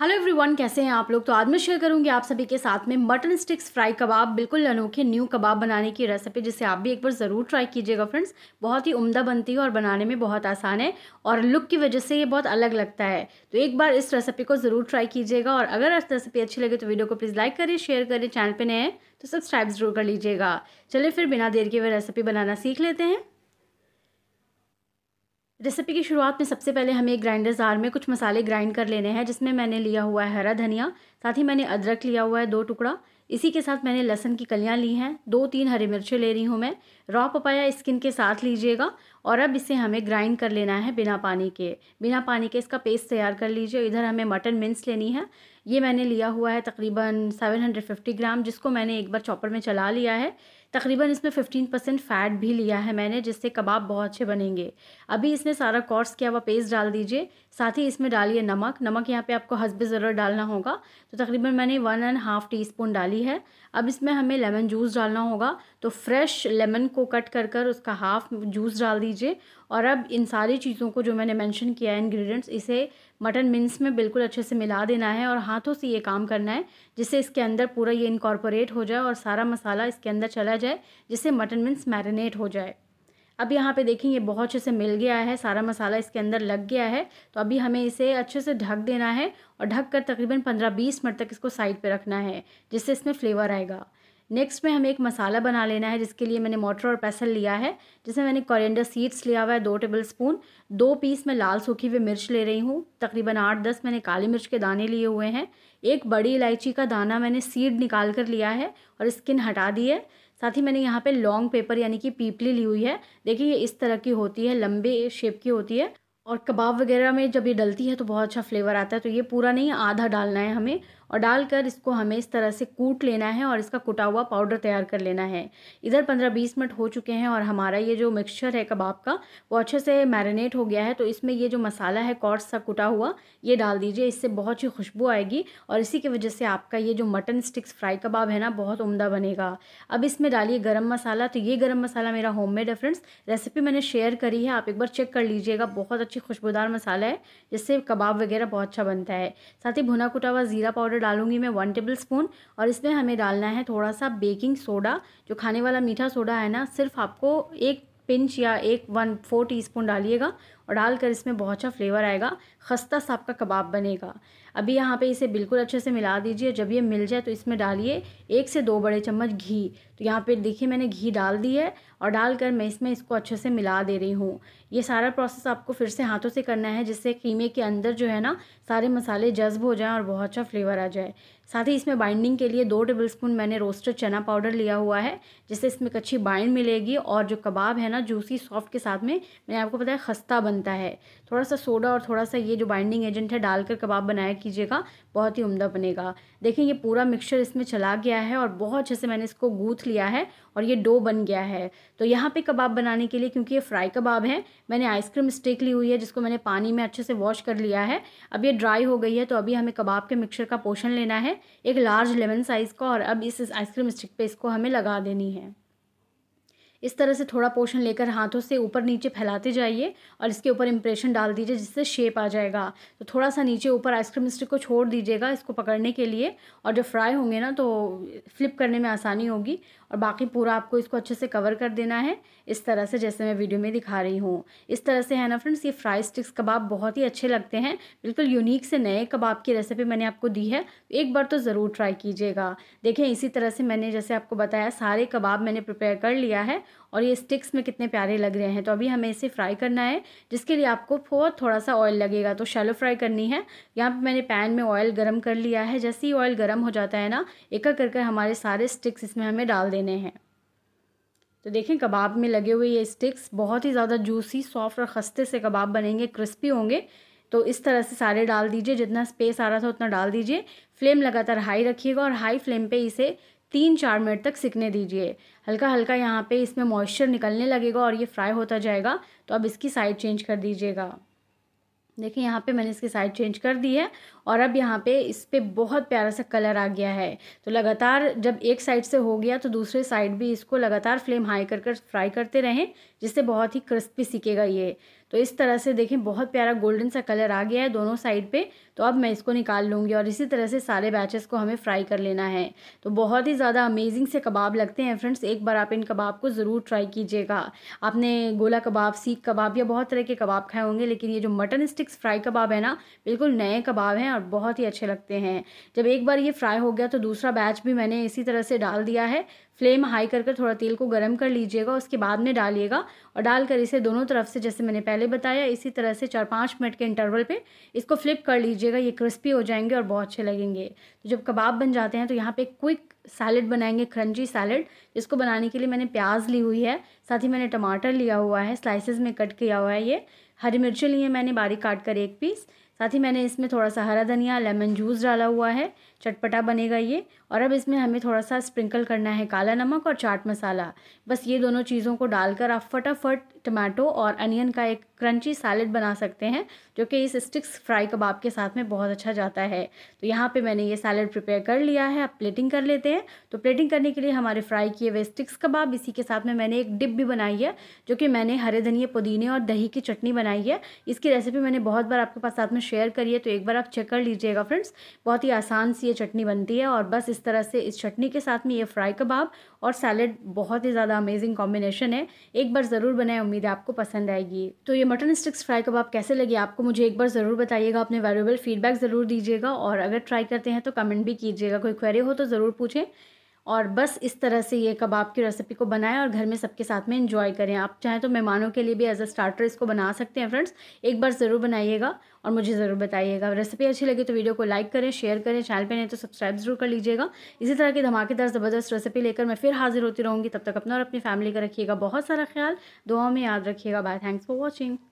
hello everyone कैसे हैं आप लोग तो आज मैं शेयर करूंगी आप सभी के साथ में मटन स्टिक्स फ्राई कबाब बिल्कुल अनोखे न्यू कबाब बनाने की रेसिपी जिसे आप भी एक बार ज़रूर ट्राई कीजिएगा फ्रेंड्स बहुत ही उम्दा बनती है और बनाने में बहुत आसान है और लुक की वजह से ये बहुत अलग लगता है तो एक बार इस रेसिपी को ज़रूर ट्राई कीजिएगा और अगर रेसिपी अच्छी लगे तो वीडियो को प्लीज़ लाइक करें शेयर करें चैनल पर नए तो सब्सक्राइब ज़रूर कर लीजिएगा चलिए फिर बिना देर के वह रेसिपी बनाना सीख लेते हैं रेसिपी की शुरुआत में सबसे पहले हमें ग्राइंडर जार में कुछ मसाले ग्राइंड कर लेने हैं जिसमें मैंने लिया हुआ है हरा धनिया साथ ही मैंने अदरक लिया हुआ है दो टुकड़ा इसी के साथ मैंने लहसन की कलियाँ ली हैं दो तीन हरी मिर्चें ले रही हूँ मैं रॉ पपाया स्किन के साथ लीजिएगा और अब इसे हमें ग्राइंड कर लेना है बिना पानी के बिना पानी के इसका पेस्ट तैयार कर लीजिए इधर हमें मटन मिन्स लेनी है ये मैंने लिया हुआ है तकरीबन 750 ग्राम जिसको मैंने एक बार चॉपर में चला लिया है तकरीबन इसमें फ़िफ्टीन परसेंट फ़ैट भी लिया है मैंने जिससे कबाब बहुत अच्छे बनेंगे अभी इसमें सारा कोर्स किया हुआ पेस्ट डाल दीजिए साथ ही इसमें डालिए नमक नमक यहाँ पे आपको हसबे ज़रूर डालना होगा तो तकरीबन मैंने one and half teaspoon डाली है अब इसमें हमें लेमन जूस डालना होगा तो फ्रेश लेमन को कट कर कर उसका हाफ़ जूस डाल दीजिए और अब इन सारी चीज़ों को जो मैंने मैंशन किया है इन्ग्रीडियंट्स इसे मटन मिन्स में बिल्कुल अच्छे से मिला देना है और हाथों से ये काम करना है जिससे इसके अंदर पूरा ये इनकॉर्पोरेट हो जाए और सारा मसाला इसके अंदर चला जाए जिससे मटन मिन्स मैरिनेट हो जाए अब यहाँ पे देखें ये बहुत अच्छे से मिल गया है सारा मसाला इसके अंदर लग गया है तो अभी हमें इसे अच्छे से ढक देना है और ढक कर तकरीबन पंद्रह बीस मिनट तक इसको साइड पर रखना है जिससे इसमें फ्लेवर आएगा नेक्स्ट में हमें एक मसाला बना लेना है जिसके लिए मैंने मोटर और पैसल लिया है जिसमें मैंने कॉरेंडर सीड्स लिया हुआ है दो टेबल स्पून दो पीस में लाल सूखी हुई मिर्च ले रही हूँ तकरीबन आठ दस मैंने काली मिर्च के दाने लिए हुए हैं एक बड़ी इलायची का दाना मैंने सीड निकाल कर लिया है और स्किन हटा दी है साथ ही मैंने यहाँ पे लॉन्ग पेपर यानी कि पीपली ली हुई है देखिए ये इस तरह की होती है लंबे शेप की होती है और कबाब वगैरह में जब ये डलती है तो बहुत अच्छा फ्लेवर आता है तो ये पूरा नहीं आधा डालना है हमें और डालकर इसको हमें इस तरह से कूट लेना है और इसका कुटा हुआ पाउडर तैयार कर लेना है इधर पंद्रह बीस मिनट हो चुके हैं और हमारा ये जो मिक्सचर है कबाब का वो अच्छे से मैरिनेट हो गया है तो इसमें ये जो मसाला है कॉर्स सा कुटा हुआ ये डाल दीजिए इससे बहुत ही खुशबू आएगी और इसी की वजह से आपका ये जो मटन स्टिक्स फ्राई कबाब है ना बहुत उमदा बनेगा अब इसमें डालिए गर्म मसाला तो ये गर्म मसाला मेरा होम मेड है फ्रेंड्स रेसिपी मैंने शेयर करी है आप एक बार चेक कर लीजिएगा बहुत अच्छी खुशबूदार मसाला है जिससे कबाब वगैरह बहुत अच्छा बनता है साथ ही भुना कुटा हुआ ज़ीरा पाउडर डालूंगी मैं वन टेबल स्पून और इसमें हमें डालना है थोड़ा सा बेकिंग सोडा जो खाने वाला मीठा सोडा है ना सिर्फ आपको एक पिंच या एक वन फोर टीस्पून डालिएगा और डालकर इसमें बहुत अच्छा फ्लेवर आएगा खस्ता सा आपका कबाब बनेगा अभी यहाँ पे इसे बिल्कुल अच्छे से मिला दीजिए जब ये मिल जाए तो इसमें डालिए एक से दो बड़े चम्मच घी तो यहाँ पे देखिए मैंने घी डाल दी है और डालकर मैं इसमें इसको अच्छे से मिला दे रही हूँ ये सारा प्रोसेस आपको फिर से हाथों से करना है जिससे कीमे के अंदर जो है ना सारे मसाले जज्ब हो जाएँ और बहुत अच्छा फ्लेवर आ जाए साथ ही इसमें बाइंडिंग के लिए दो टेबल स्पून मैंने रोस्टेड चना पाउडर लिया हुआ है जिससे इसमें एक अच्छी बाइंड मिलेगी और जो कबाब है ना जूसी सॉफ्ट के साथ में मैंने आपको पता है खस्ता बन बनता है थोड़ा सा सोडा और थोड़ा सा ये जो बाइंडिंग एजेंट है डालकर कबाब बनाया कीजिएगा बहुत ही उम्दा बनेगा देखिए ये पूरा मिक्सचर इसमें चला गया है और बहुत अच्छे से मैंने इसको गूथ लिया है और ये डो बन गया है तो यहाँ पे कबाब बनाने के लिए क्योंकि ये फ्राई कबाब है मैंने आइसक्रीम स्टिक ली हुई है जिसको मैंने पानी में अच्छे से वॉश कर लिया है अब ये ड्राई हो गई है तो अभी हमें कबाब के मिक्सर का पोषण लेना है एक लार्ज लेमन साइज़ का और अब इस आइसक्रीम स्टिक पर इसको हमें लगा देनी है इस तरह से थोड़ा पोर्शन लेकर हाथों से ऊपर नीचे फैलाते जाइए और इसके ऊपर इम्प्रेशन डाल दीजिए जिससे शेप आ जाएगा तो थोड़ा सा नीचे ऊपर आइसक्रीम स्टिक को छोड़ दीजिएगा इसको पकड़ने के लिए और जब फ्राई होंगे ना तो फ्लिप करने में आसानी होगी और बाकी पूरा आपको इसको अच्छे से कवर कर देना है इस तरह से जैसे मैं वीडियो में दिखा रही हूँ इस तरह से है ना फ्रेंड्स ये फ्राई स्टिक्स कबाब बहुत ही अच्छे लगते हैं बिल्कुल यूनिक से नए कबाब की रेसिपी मैंने आपको दी है एक बार तो ज़रूर ट्राई कीजिएगा देखें इसी तरह से मैंने जैसे आपको बताया सारे कबाब मैंने प्रिपेयर कर लिया है और ये स्टिक्स में कितने प्यारे लग रहे हैं तो अभी हमें इसे फ्राई करना है जिसके लिए आपको बहुत थोड़ा सा ऑयल लगेगा तो शैलो फ्राई करनी है यहाँ पर मैंने पैन में ऑयल गर्म कर लिया है जैसे ही ऑयल गर्म हो जाता है ना एक एक करके हमारे सारे स्टिक्स इसमें हमें डाल देने हैं तो देखें कबाब में लगे हुए ये स्टिक्स बहुत ही ज़्यादा जूसी सॉफ्ट और खस्ते से कबाब बनेंगे क्रिस्पी होंगे तो इस तरह से सारे डाल दीजिए जितना स्पेस आ रहा था उतना डाल दीजिए फ्लेम लगातार हाई रखिएगा और हाई फ्लेम पे इसे तीन चार मिनट तक सिकने दीजिए हल्का हल्का यहाँ पे इसमें मॉइस्चर निकलने लगेगा और ये फ्राई होता जाएगा तो अब इसकी साइड चेंज कर दीजिएगा देखिए यहाँ पे मैंने इसकी साइड चेंज कर दी है और अब यहाँ पे इस पर बहुत प्यारा सा कलर आ गया है तो लगातार जब एक साइड से हो गया तो दूसरे साइड भी इसको लगातार फ्लेम हाई कर कर फ्राई करते रहें जिससे बहुत ही क्रिस्पी सीखेगा ये तो इस तरह से देखें बहुत प्यारा गोल्डन सा कलर आ गया है दोनों साइड पे तो अब मैं इसको निकाल लूँगी और इसी तरह से सारे बैचेस को हमें फ्राई कर लेना है तो बहुत ही ज़्यादा अमेजिंग से कबाब लगते हैं फ्रेंड्स एक बार आप इन कबाब को ज़रूर ट्राई कीजिएगा आपने गोला कबाब सीख कबाब या बहुत तरह के कबाब खाए होंगे लेकिन ये जो मटन स्टिक्स फ्राई कबाब है ना बिल्कुल नए कबाब हैं और बहुत ही अच्छे लगते हैं जब एक बार ये फ्राई हो गया तो दूसरा बैच भी मैंने इसी तरह से डाल दिया है फ्लेम हाई कर कर थोड़ा तेल को गर्म कर लीजिएगा उसके बाद में डालिएगा और डालकर इसे दोनों तरफ से जैसे मैंने पहले बताया इसी तरह से चार पाँच मिनट के इंटरवल पे इसको फ्लिप कर लीजिएगा ये क्रिस्पी हो जाएंगे और बहुत अच्छे लगेंगे तो जब कबाब बन जाते हैं तो यहाँ पे क्विक सैलड बनाएंगे क्रंची सैलड जिसको बनाने के लिए मैंने प्याज ली हुई है साथ ही मैंने टमाटर लिया हुआ है स्लाइसिस में कट किया हुआ है ये हरी मिर्ची ली है मैंने बारीक काट कर एक पीस साथ ही मैंने इसमें थोड़ा सा हरा धनिया लेमन जूस डाला हुआ है चटपटा बनेगा ये और अब इसमें हमें थोड़ा सा स्प्रिंकल करना है काला नमक और चाट मसाला बस ये दोनों चीज़ों को डालकर आप फटाफट टमाटो और अनियन का एक क्रंची सैलड बना सकते हैं जो कि इस स्टिक्स फ्राई कबाब के साथ में बहुत अच्छा जाता है तो यहाँ पर मैंने ये सैलड प्रिपेयर कर लिया है आप प्लेटिंग कर लेते हैं तो प्लेटिंग करने के लिए हमारे फ्राई किए हुए स्टिक्स कबाब इसी के साथ में मैंने एक डिप भी बनाई है जो कि मैंने हरे धनिए पुदीने और दही की चटनी बनाई है इसकी रेसिपी मैंने बहुत बार आपके पास साथ में शेयर करिए तो एक बार आप चेक कर लीजिएगा फ्रेंड्स बहुत ही आसान सी ये चटनी बनती है और बस इस तरह से इस चटनी के साथ में ये फ्राई कबाब और सैलड बहुत ही ज़्यादा अमेजिंग कॉम्बिनेशन है एक बार ज़रूर बनाए उम्मीद है आपको पसंद आएगी तो ये मटन स्टिक्स फ्राई कबाब कैसे लगे आपको मुझे एक बार ज़रूर बताइएगा अपने वैल्यूबल फीडबैक ज़रूर दीजिएगा और अगर ट्राई करते हैं तो कमेंट भी कीजिएगा कोई क्वेरी हो तो ज़रूर पूछें और बस इस तरह से ये कबाब की रेसिपी को बनाएं और घर में सबके साथ में इंजॉय करें आप चाहें तो मेहमानों के लिए भी एज अ स्टार्टर इसको बना सकते हैं फ्रेंड्स एक बार ज़रूर बनाइएगा और मुझे ज़रूर बताइएगा रेसिपी अच्छी लगी तो वीडियो को लाइक करें शेयर करें चैनल पर नहीं तो सब्सक्राइब जरूर कर लीजिएगा इसी तरह की धमाकेदार ज़बरदस्त रेसिपी लेकर मैं फिर हाजिर होती रहूँगी तब तक अपना और अपनी फैमिली का रखिएगा बहुत सारा ख्याल दुआओं में याद रखिएगा बाय थैंक्स फॉर वॉचिंग